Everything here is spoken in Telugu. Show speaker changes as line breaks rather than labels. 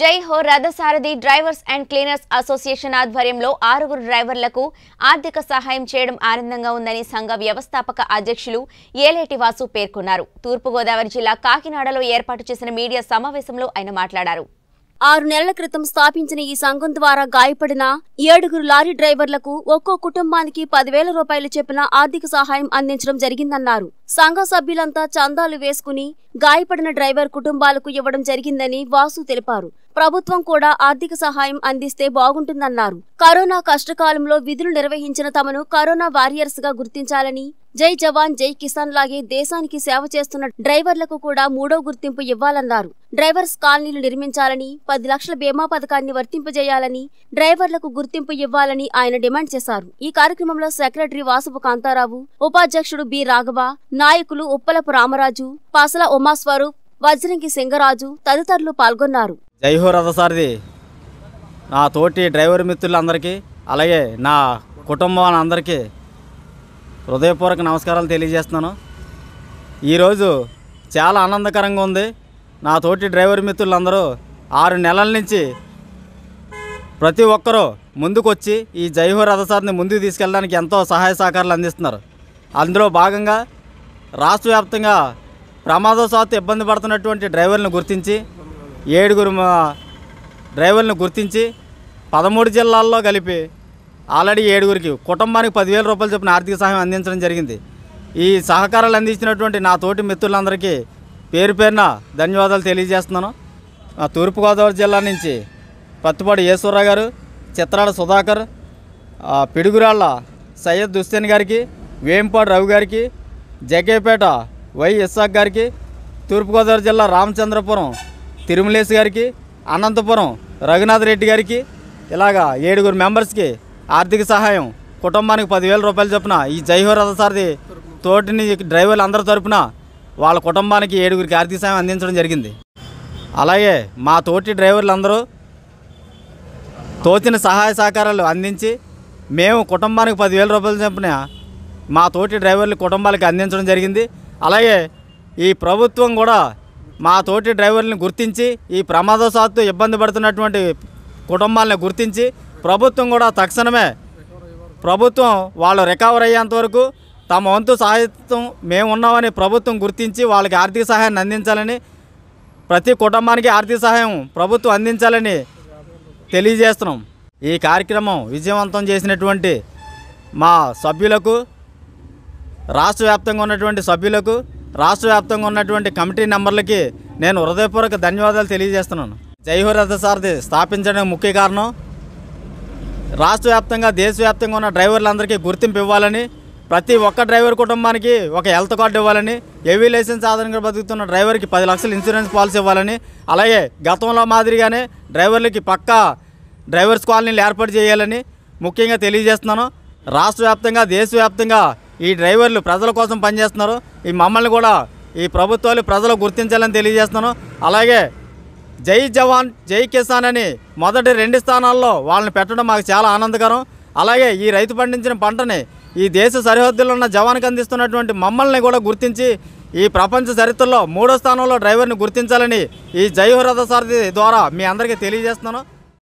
జై హో రథసారథి డ్రైవర్స్ అండ్ క్లీనర్స్ అసోసియేషన్ ఆధ్వర్యంలో ఆరుగురు డ్రైవర్లకు ఆర్థిక సహాయం చేయడం ఆనందంగా ఉందని సంఘ వ్యవస్థాపక అధ్యక్షులు ఏలేటి వాసు పేర్కొన్నారు తూర్పుగోదావరి జిల్లా కాకినాడలో ఏర్పాటు చేసిన మీడియా సమావేశంలో ఆయన మాట్లాడారు ఆరు నెలల క్రితం స్థాపించిన ఈ సంఘం ద్వారా గాయపడిన ఏడుగురు లారీ డ్రైవర్లకు ఒక్కో కుటుంబానికి పదివేల రూపాయలు చెప్పిన ఆర్థిక సహాయం అందించడం జరిగిందన్నారు సంఘ సభ్యులంతా చందాలు వేసుకుని గాయపడిన డ్రైవర్ కుటుంబాలకు ఇవ్వడం జరిగిందని వాసు తెలిపారు ప్రభుత్వం కూడా ఆర్థిక సహాయం అందిస్తే బాగుంటుందన్నారు కరోనా కష్టకాలంలో విధులు నిర్వహించిన తమను కరోనా వారియర్స్ గా గుర్తించాలని జై జవాన్ జై కిసాన్ లాగే దేశానికి సేవ చేస్తున్న డ్రైవర్లకు కూడా మూడో గుర్తింపు ఇవ్వాలన్నారు డ్రైవర్స్ కాలనీలు నిర్మించాలని పది లక్షల బీమా పథకాన్ని వర్తింపజేయాలని డ్రైవర్లకు గుర్తింపు ఇవ్వాలని ఆయన డిమాండ్ చేశారు ఈ కార్యక్రమంలో సెక్రటరీ వాసుపు కాంతారావు ఉపాధ్యక్షుడు బి రాఘవ నాయకులు ఉప్పలపు రామరాజు పాసల ఉమాస్వరూప్ వజ్రంగి సింగరాజు తదితరులు పాల్గొన్నారు
జైహో నా తోటి డ్రైవర్ మిత్రులందరికీ అలాగే నా కుటుంబం అందరికీ హృదయపూర్వక నమస్కారాలు తెలియజేస్తున్నాను ఈరోజు చాలా ఆనందకరంగా ఉంది నా తోటి డ్రైవర్ మిత్రులందరూ ఆరు నెలల నుంచి ప్రతి ఒక్కరూ ముందుకొచ్చి ఈ జైహో రథసాధిని ముందుకు తీసుకెళ్ళడానికి ఎంతో సహాయ సహకారాలు అందిస్తున్నారు అందులో భాగంగా రాష్ట్ర వ్యాప్తంగా ప్రమాదవశాత్తు ఇబ్బంది పడుతున్నటువంటి డ్రైవర్లను గుర్తించి ఏడుగురు డ్రైవర్లను గుర్తించి పదమూడు జిల్లాల్లో కలిపి ఆల్రెడీ ఏడుగురికి కుటుంబానికి పదివేల రూపాయలు చొప్పున ఆర్థిక సహాయం అందించడం జరిగింది ఈ సహకారాలు అందించినటువంటి నా తోటి మిత్రులందరికీ పేరు పేరున ధన్యవాదాలు తెలియజేస్తున్నాను తూర్పుగోదావరి జిల్లా నుంచి పత్తిపాడు ఈశ్వరరావు గారు చిత్రాల సుధాకర్ పిడుగురాళ్ళ సయ్యద్ దుస్సేన్ గారికి వేంపాడు రవి గారికి జగేపేట వై ఇస్సాక్ గారికి తూర్పుగోదావరి జిల్లా రామచంద్రపురం తిరుమలేశ్ గారికి అనంతపురం రఘునాథ్ రెడ్డి గారికి ఇలాగా ఏడుగురు మెంబర్స్కి ఆర్థిక సహాయం కుటుంబానికి పదివేల రూపాయలు చొప్పున ఈ జైహో రథసారథి తోటిని డ్రైవర్లు అందరి తరపున వాళ్ళ కుటుంబానికి ఏడుగురికి ఆర్థిక సహాయం అందించడం జరిగింది అలాగే మా తోటి డ్రైవర్లు అందరూ తోచిన సహాయ సహకారాలు అందించి మేము కుటుంబానికి పదివేల రూపాయలు చొప్పున మా తోటి డ్రైవర్లు కుటుంబాలకి అందించడం జరిగింది అలాగే ఈ ప్రభుత్వం కూడా మా తోటి డ్రైవర్లను గుర్తించి ఈ ప్రమాదశాత్తు ఇబ్బంది పడుతున్నటువంటి కుటుంబాలను గుర్తించి ప్రభుత్వం కూడా తక్షణమే ప్రభుత్వం వాళ్ళు రికవర్ అయ్యేంత వరకు తమ వంతు సాహిత్యం మేమున్నామని ప్రభుత్వం గుర్తించి వాళ్ళకి ఆర్థిక సహాయాన్ని అందించాలని ప్రతి కుటుంబానికి ఆర్థిక సహాయం ప్రభుత్వం అందించాలని తెలియజేస్తున్నాం ఈ కార్యక్రమం విజయవంతం చేసినటువంటి మా సభ్యులకు రాష్ట్ర వ్యాప్తంగా ఉన్నటువంటి సభ్యులకు రాష్ట్ర వ్యాప్తంగా ఉన్నటువంటి కమిటీ నెంబర్లకి నేను హృదయపూర్వక ధన్యవాదాలు తెలియజేస్తున్నాను జైహో రథ సారథి స్థాపించడానికి ముఖ్య కారణం రాష్ట్ర వ్యాప్తంగా దేశవ్యాప్తంగా ఉన్న డ్రైవర్లందరికీ గుర్తింపు ఇవ్వాలని ప్రతి ఒక్క డ్రైవర్ కుటుంబానికి ఒక హెల్త్ కార్డు ఇవ్వాలని ఏవీ లైసెన్స్ ఆధారంగా బతుకుతున్న డ్రైవర్కి పది లక్షల ఇన్సూరెన్స్ పాలసీ ఇవ్వాలని అలాగే గతంలో మాదిరిగానే డ్రైవర్లకి పక్కా డ్రైవర్స్ కాలనీలు ఏర్పాటు చేయాలని ముఖ్యంగా తెలియజేస్తున్నాను రాష్ట్ర వ్యాప్తంగా దేశవ్యాప్తంగా ఈ డ్రైవర్లు ప్రజల కోసం పనిచేస్తున్నారు ఈ మమ్మల్ని కూడా ఈ ప్రభుత్వాలు ప్రజలు గుర్తించాలని తెలియజేస్తున్నాను అలాగే జై జవాన్ జై కిసాన్ అని మొదటి రెండు స్థానాల్లో వాళ్ళని పెట్టడం మాకు చాలా ఆనందకరం అలాగే ఈ రైతు పండించిన పంటని ఈ దేశ సరిహద్దుల్లో ఉన్న జవాన్కి అందిస్తున్నటువంటి మమ్మల్ని కూడా గుర్తించి ఈ ప్రపంచ చరిత్రలో మూడో స్థానంలో డ్రైవర్ని గుర్తించాలని ఈ జై రథసారథి ద్వారా మీ అందరికీ తెలియజేస్తున్నాను